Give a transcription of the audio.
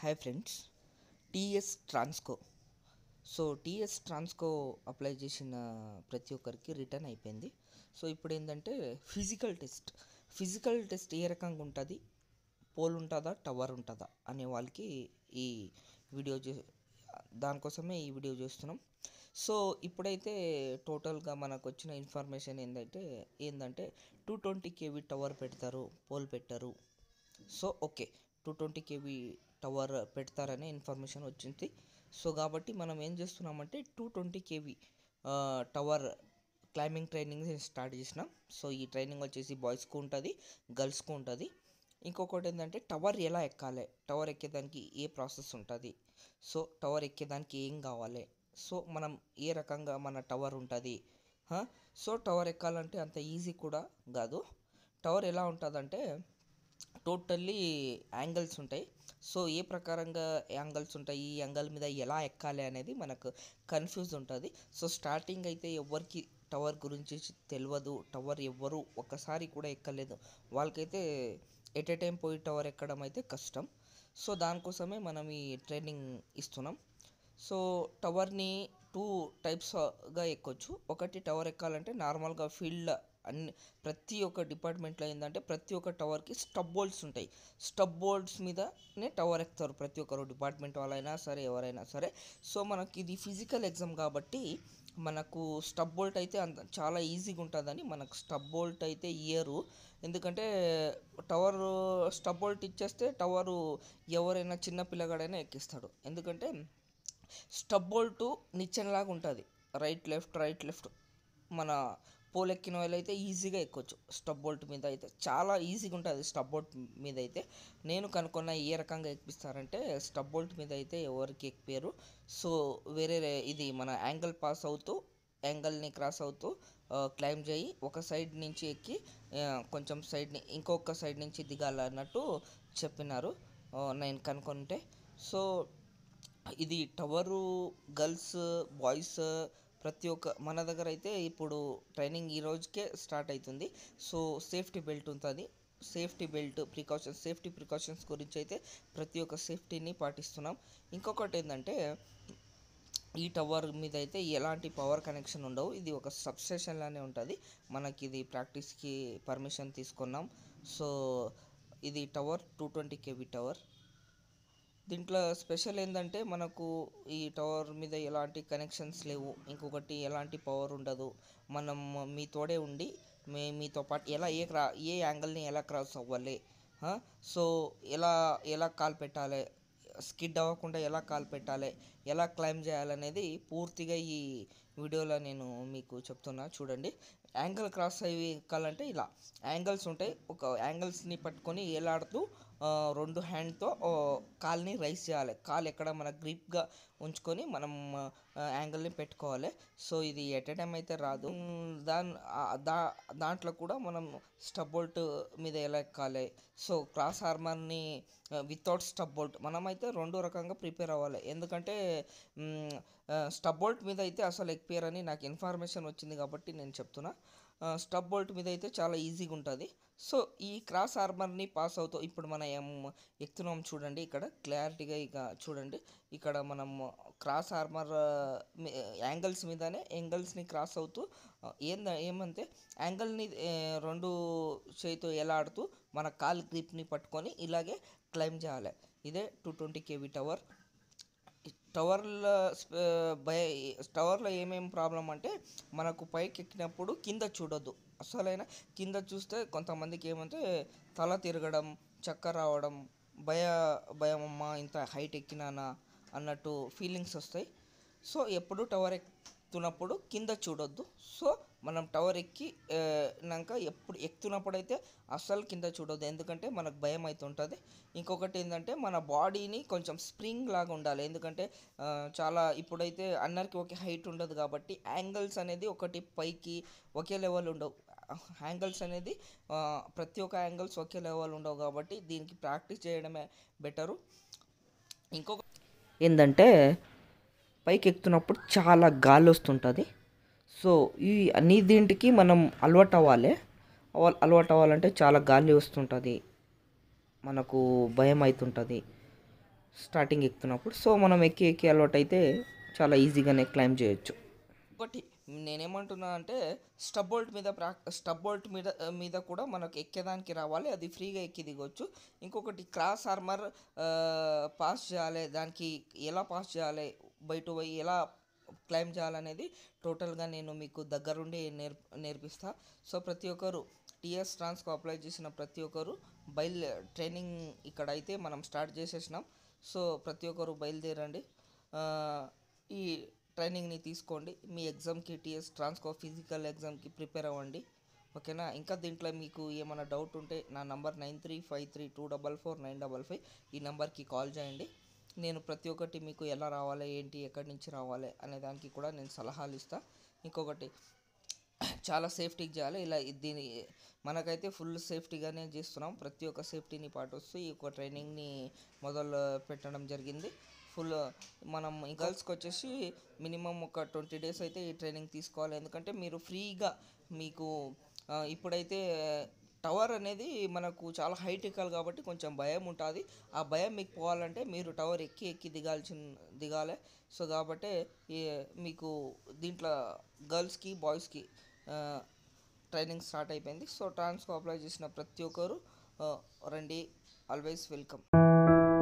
hi friends TS Transco so TS Transco apply చేసిన ప్రతి ఒక్కరికి రిటర్న్ అయిపోయింది సో ఇప్పుడు ఏంటంటే ఫిజికల్ టెస్ట్ ఫిజికల్ టెస్ట్ ఏ రకంగా ఉంటుంది పోల్ ఉంటుందా టవర్ ఉంటుందా అనే వాళ్ళకి ఈ వీడియో చే దానికోసమే ఈ వీడియో చేస్తున్నాం సో ఇప్పుడైతే టోటల్గా మనకు వచ్చిన ఇన్ఫర్మేషన్ ఏంటంటే ఏంటంటే టూ ట్వంటీ కేవీ టవర్ పెడతారు పోల్ పెట్టారు so okay two twenty KV tower పెడతారని ఇన్ఫర్మేషన్ వచ్చింది సో కాబట్టి మనం ఏం చేస్తున్నామంటే two twenty KV tower climbing training start చేసినాం సో ఈ ట్రైనింగ్ వచ్చేసి బాయ్స్కు ఉంటుంది గర్ల్స్కు ఉంటుంది ఇంకొకటి ఏంటంటే టవర్ ఎలా ఎక్కాలి టవర్ ఎక్కేదానికి ఏ ప్రాసెస్ ఉంటుంది సో టవర్ ఎక్కేదానికి ఏం కావాలి సో మనం ఏ రకంగా మన టవర్ ఉంటుంది సో టవర్ ఎక్కాలంటే అంత ఈజీ కూడా కాదు టవర్ ఎలా ఉంటుందంటే టోటల్లీ యాంగిల్స్ ఉంటాయి సో ఏ ప్రకారంగా యాంగిల్స్ ఉంటాయి ఈ యాంగిల్ మీద ఎలా ఎక్కాలి అనేది మనకు కన్ఫ్యూజ్ ఉంటుంది సో స్టార్టింగ్ అయితే ఎవరికి టవర్ గురించి తెలియదు టవర్ ఎవ్వరు ఒక్కసారి కూడా ఎక్కలేదు వాళ్ళకైతే ఎట్ ఏ టైం పోయి టవర్ ఎక్కడం అయితే కష్టం సో దానికోసమే మనం ఈ ట్రైనింగ్ ఇస్తున్నాం సో టవర్ని టూ టైప్స్గా ఎక్కొచ్చు ఒకటి టవర్ ఎక్కాలంటే నార్మల్గా ఫీల్డ్ అన్ని ప్రతి ఒక్క డిపార్ట్మెంట్లో ఏంటంటే ప్రతి ఒక్క టవర్కి స్టబ్ బోల్డ్స్ ఉంటాయి స్టబ్ బోల్డ్స్ మీదనే టవర్ ఎక్కుతారు ప్రతి ఒక్కరు డిపార్ట్మెంట్ వాళ్ళైనా సరే ఎవరైనా సరే సో మనకి ఇది ఫిజికల్ ఎగ్జామ్ కాబట్టి మనకు స్టబ్ బోల్ట్ అయితే అంత చాలా ఈజీగా ఉంటుందని మనకు స్టబ్ బోల్ట్ అయితే ఇయరు ఎందుకంటే టవర్ స్టబ్ బోల్ట్ ఇచ్చేస్తే టవరు ఎవరైనా చిన్న పిల్లగాడైనా ఎక్కిస్తాడు ఎందుకంటే స్టబ్ బోల్ట్ నిచ్చెనలాగా ఉంటుంది రైట్ లెఫ్ట్ రైట్ లెఫ్ట్ మన పోల్ ఎక్కిన అయితే ఈజీగా ఎక్కొచ్చు స్టబ్ బోల్ట్ మీద అయితే చాలా ఈజీగా ఉంటుంది స్టబ్ బోల్ట్ మీద అయితే నేను కనుక్కున్న ఏ రకంగా ఎక్కిస్తారంటే స్టబ్ బోల్ట్ మీద అయితే ఎవరికి ఎక్కిపోయారు సో వేరే ఇది మన యాంగిల్ పాస్ అవుతూ యాంగిల్ని క్రాస్ అవుతూ క్లైమ్ చేయి ఒక సైడ్ నుంచి ఎక్కి కొంచెం సైడ్ని ఇంకొక సైడ్ నుంచి దిగాలన్నట్టు చెప్పినారు నేను కనుక్కుంటే సో ఇది టవరు గర్ల్స్ బాయ్స్ ప్రతి ఒక్క మన దగ్గర అయితే ఇప్పుడు ట్రైనింగ్ ఈ రోజుకే స్టార్ట్ అవుతుంది సో సేఫ్టీ బెల్ట్ ఉంటుంది safety belt precautions safety precautions గురించి అయితే ప్రతి ఒక్క సేఫ్టీని పాటిస్తున్నాం ఇంకొకటి ఏంటంటే ఈ టవర్ మీద అయితే ఎలాంటి పవర్ కనెక్షన్ ఉండవు ఇది ఒక సబ్స్టేషన్ లానే ఉంటుంది మనకి ఇది ప్రాక్టీస్కి పర్మిషన్ తీసుకున్నాం సో ఇది tower two twenty KV tower దీంట్లో స్పెషల్ ఏంటంటే మనకు ఈ టవర్ మీద ఎలాంటి కనెక్షన్స్ లేవు ఇంకొకటి ఎలాంటి పవర్ ఉండదు మనం మీ తోడే ఉండి మే మీతో పాటు ఎలా ఏ క్రా ఏ యాంగిల్ని ఎలా క్రాస్ అవ్వాలి సో ఎలా ఎలా కాల్ పెట్టాలి స్కిడ్ అవ్వకుండా ఎలా కాల్ పెట్టాలి ఎలా క్లైమ్ చేయాలనేది పూర్తిగా ఈ వీడియోలో నేను మీకు చెప్తున్నా చూడండి యాంగిల్ క్రాస్ అయ్యి కాలంటే ఇలా యాంగిల్స్ ఉంటాయి ఒక యాంగిల్స్ని పట్టుకొని ఏలాడుతూ రెండు హ్యాండ్తో కాల్ని రైస్ చేయాలి కాలు ఎక్కడ మన గ్రిప్గా ఉంచుకొని మనం యాంగిల్ని పెట్టుకోవాలి సో ఇది ఎట్ టైం అయితే రాదు దాని దా దాంట్లో కూడా మనం బోల్ట్ మీద ఎలా ఎక్కాలి సో క్రాస్ ఆర్మర్ని వితౌట్ స్టబ్ బోల్ట్ మనమైతే రెండు రకంగా ప్రిపేర్ అవ్వాలి ఎందుకంటే స్టబ్ బోల్ట్ మీద అయితే అసలు ఎక్కిపోయారని నాకు ఇన్ఫర్మేషన్ వచ్చింది కాబట్టి నేను చెప్తున్నా స్టబ్ బోల్ట్ మీద అయితే చాలా ఈజీగా ఉంటుంది సో ఈ క్రాస్ ఆర్మర్ని పాస్ అవుతూ ఇప్పుడు మనం ఏం ఎక్కుతున్నాం చూడండి ఇక్కడ క్లారిటీగా ఇక చూడండి ఇక్కడ మనం క్రాస్ ఆర్మర్ యాంగిల్స్ మీదనే యాంగిల్స్ని క్రాస్ అవుతూ ఏంద ఏమంటే యాంగిల్ని రెండు చేతితో ఎలా ఆడుతూ మన కాల్ గ్రిప్ని పట్టుకొని ఇలాగే క్లైమ్ చేయాలి ఇదే టూ ట్వంటీ కేవీ టవర్ స్టవర్ల బై టవర్లో ఏమేమి ప్రాబ్లం అంటే మనకు పైకి ఎక్కినప్పుడు కింద చూడొద్దు అసలైన కింద చూస్తే కొంతమందికి ఏమంటే తల తిరగడం చక్కర్ రావడం భయ భయమమ్మ ఇంత హైట్ ఎక్కినానా అన్నట్టు ఫీలింగ్స్ వస్తాయి సో ఎప్పుడు టవర్ ఎక్కుతున్నప్పుడు కింద చూడొద్దు సో మనం టవర్ ఎక్కి నాక ఎప్పుడు ఎక్కుతున్నప్పుడైతే అస్సలు కింద చూడదు ఎందుకంటే మనకు భయం అవుతుంటుంది ఇంకొకటి ఏంటంటే మన బాడీని కొంచెం స్ప్రింగ్ లాగా ఉండాలి ఎందుకంటే చాలా ఇప్పుడైతే అందరికీ ఒకే హైట్ ఉండదు కాబట్టి యాంగిల్స్ అనేది ఒకటి పైకి ఒకే లెవెల్ ఉండవు యాంగిల్స్ అనేది ప్రతి ఒక్క యాంగిల్స్ ఒకే లెవెల్ ఉండవు కాబట్టి దీనికి ప్రాక్టీస్ చేయడమే బెటరు ఇంకొక ఏంటంటే పైకి ఎక్కుతున్నప్పుడు చాలా గాలి వస్తుంటుంది సో ఈ అన్ని దీంటికి మనం అలవాటు అవ్వాలి అలవాటు అవ్వాలంటే చాలా గాలి వస్తుంటుంది మనకు భయం అవుతుంటుంది స్టార్టింగ్ ఎక్కుతున్నప్పుడు సో మనం ఎక్కి ఎక్కి అలవాటు అయితే చాలా ఈజీగానే క్లైమ్ చేయొచ్చు ఒకటి నేనేమంటున్నా అంటే స్టబ్ బోల్ట్ మీద ప్రా స్టబ్ బోల్ట్ మీద మీద కూడా మనకు ఎక్కేదానికి రావాలి అది ఫ్రీగా ఎక్కి దిగొచ్చు ఇంకొకటి క్రాస్ ఆర్మర్ పాస్ చేయాలి దానికి ఎలా పాస్ చేయాలి బయట పోయి ఎలా క్లైమ్ చేయాలనేది టోటల్గా నేను మీకు దగ్గరుండి నేర్ నేర్పిస్తా సో ప్రతి ఒక్కరు టీఎస్ ట్రాన్స్కు అప్లై చేసిన ప్రతి ఒక్కరు బయలు ట్రైనింగ్ ఇక్కడ అయితే మనం స్టార్ట్ చేసేసినాం సో ప్రతి ఒక్కరు బయలుదేరండి ఈ ట్రైనింగ్ని తీసుకోండి మీ ఎగ్జామ్కి టీఎస్ ట్రాన్స్కో ఫిజికల్ ఎగ్జామ్కి ప్రిపేర్ అవ్వండి ఓకేనా ఇంకా దీంట్లో మీకు ఏమైనా డౌట్ ఉంటే నా number nine three five three two double four nine double five ఈ నెంబర్కి కాల్ చేయండి నేను ప్రతి ఒక్కటి మీకు ఎలా రావాలి ఏంటి ఎక్కడి నుంచి రావాలి అనే దానికి కూడా నేను సలహాలు ఇస్తాను ఇంకొకటి చాలా సేఫ్టీగా చేయాలి ఇలా దీని మనకైతే ఫుల్ సేఫ్టీగానే చేస్తున్నాం ప్రతి ఒక్క సేఫ్టీని పాటిస్తూ ఈ యొక్క ట్రైనింగ్ని మొదలు పెట్టడం జరిగింది ఫుల్ మనం గర్ల్స్కి వచ్చేసి మినిమం ఒక ట్వంటీ డేస్ అయితే ఈ ట్రైనింగ్ తీసుకోవాలి ఎందుకంటే మీరు ఫ్రీగా మీకు ఇప్పుడైతే టవర్ అనేది మనకు చాలా ఎక్కాలి కాబట్టి కొంచెం భయం ఉంటుంది ఆ భయం మీకు పోవాలంటే మీరు టవర్ ఎక్కి ఎక్కి దిగాల్సిన దిగాలి సో కాబట్టి మీకు దీంట్లో గర్ల్స్కి బాయ్స్కి ట్రైనింగ్ స్టార్ట్ అయిపోయింది సో ట్రాన్స్కో అప్లై చేసిన ప్రతి ఒక్కరు రండి ఆల్వేస్ వెల్కమ్